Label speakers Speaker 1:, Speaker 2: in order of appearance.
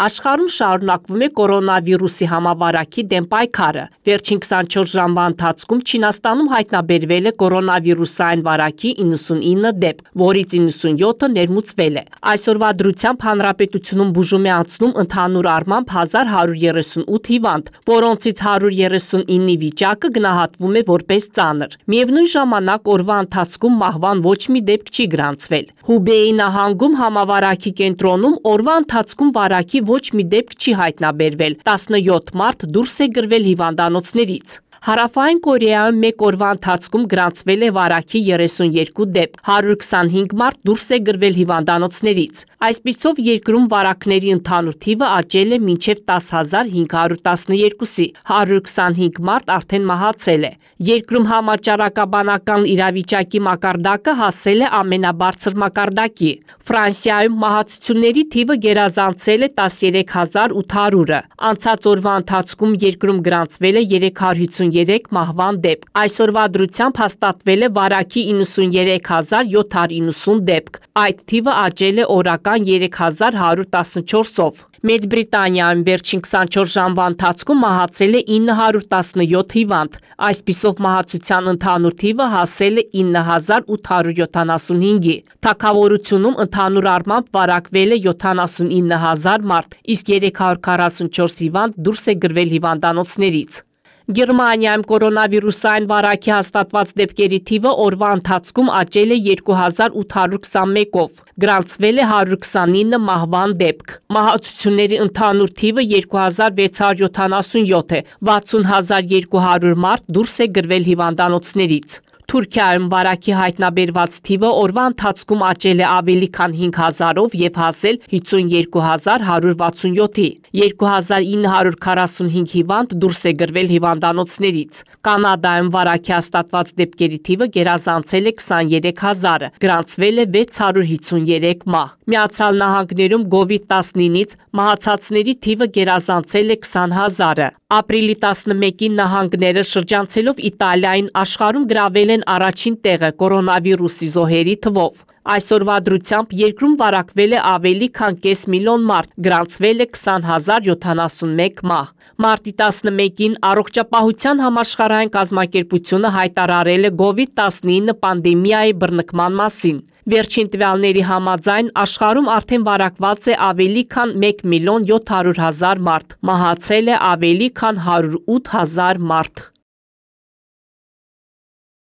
Speaker 1: Աշխարհում շարունակվում է կորոնավիրուսի համավարակի դեմ պայքարը։ Վերջին 24 ժամվա ընթացքում Չինաստանում հայտնաբերվել է կորոնավիրուսային վարակի 99 դեպ, որից 97-ը ներմուծվել է։ Այսօրվա դրությամբ հանրապետությունում բուժում է անցնում ընդհանուր առմամբ 1138 հիվանդ, որոնցից 139-ի վիճակը գնահատվում է որպես ծանր։ Միևնույն ժամանակ օրվա ընթացքում մահվան ոչ մի դեպք չի գրանցվել։ Հուբեի նահանգում համավարակի կենտրոնում օրվա ընթացքում վարակի ոչ մի դեպք չի հայտնաբերվել, 17 մարդ դուրս է գրվել հիվանդանոցներից։ Հարավային Կորեայում մեկ օրվա ընթացքում գրանցվել է վարակի 32 դեպք, 125 մարդ դուրս է գրվել հիվանդանոցներից։ Այսպիսով երկրում վարակների ընդհանուր թիվը աճել է մինչև 10512-ի, 125 մարդ արդեն մահացել է։ Երկրում համաճարակաբանական իրավիճակի մակարդակը հասել է ամենաբարձր մակարդակի։ Ֆրանսիայում մահացությունների թիվը գերազանցել է 13800-ը։ Անցած օրվա ընթացքում երկրում գրանցվել է 350 93 մահվան դեպք։ Այսօրվա դրությամբ հաստատվել է վարակի 93790 դեպք։ Այդ թիվը աճել է օրական 3114-ով։ Մեծ Բրիտանիայում վերջին 24 ժամվա ընթացքում մահացել է 917 հիվանդ։ Այսպիսով մահացության ընդհանուր թիվը հասել է 9875-ի։ Թակավորությունում ընդհանուր առմամբ վարակվել է 79000 մարդ, իսկ 344 հիվանդ դուրս է գրվել հիվանդանոցներից։ Գերմանիայում կորոնավիրուսային վարակի հաստատված դեպքերի թիվը օրվա ընթացքում աճել է 2821-ով, գրանցվել է 129 մահվան դեպք։ Մահացությունների ընդհանուր թիվը 2677 է, 60200 մարդ դուրս է գրվել հիվանդանոցներից։ Թուրքիայում վարակի հայտնաբերված թիվը օրվա ընթացքում աճել է ավելի քան 5000-ով եւ հասել 52167-ի։ 2945 հիվանդ դուրս է գրվել հիվանդանոցներից։ Կանադայում վարակի հաստատված դեպքերի թիվը գերազանցել է 23000-ը, գրանցվել է 653 մահ։ Միացյալ Նահանգներում COVID-19-ից մահացածների թիվը գերազանցել է 20000-ը։ Ապրիլի 11-ին նահանգները շրջանցելով Իտալիային աշխարում գրավել են առաջին տեղը կորոնավիրուսի զոհերի թվով։ Այսօրվա դրությամբ երկրում վարակվել է ավելի քան կես միլոն մարդ, գրանցվել է 20,071 մահ։ Մարդի 11-ին առողջապահության համաշխարհային կազմակերպությունը հայտարարել է COVID-19 պանդեմիայի բռնկման մասին։ Վերջին տվյալների համաձայն աշխարհում արդեն վարակված է ավելի քան 1 միլիոն 700 հազար մարդ, մահացել է ավելի քան 108 հազար մարդ։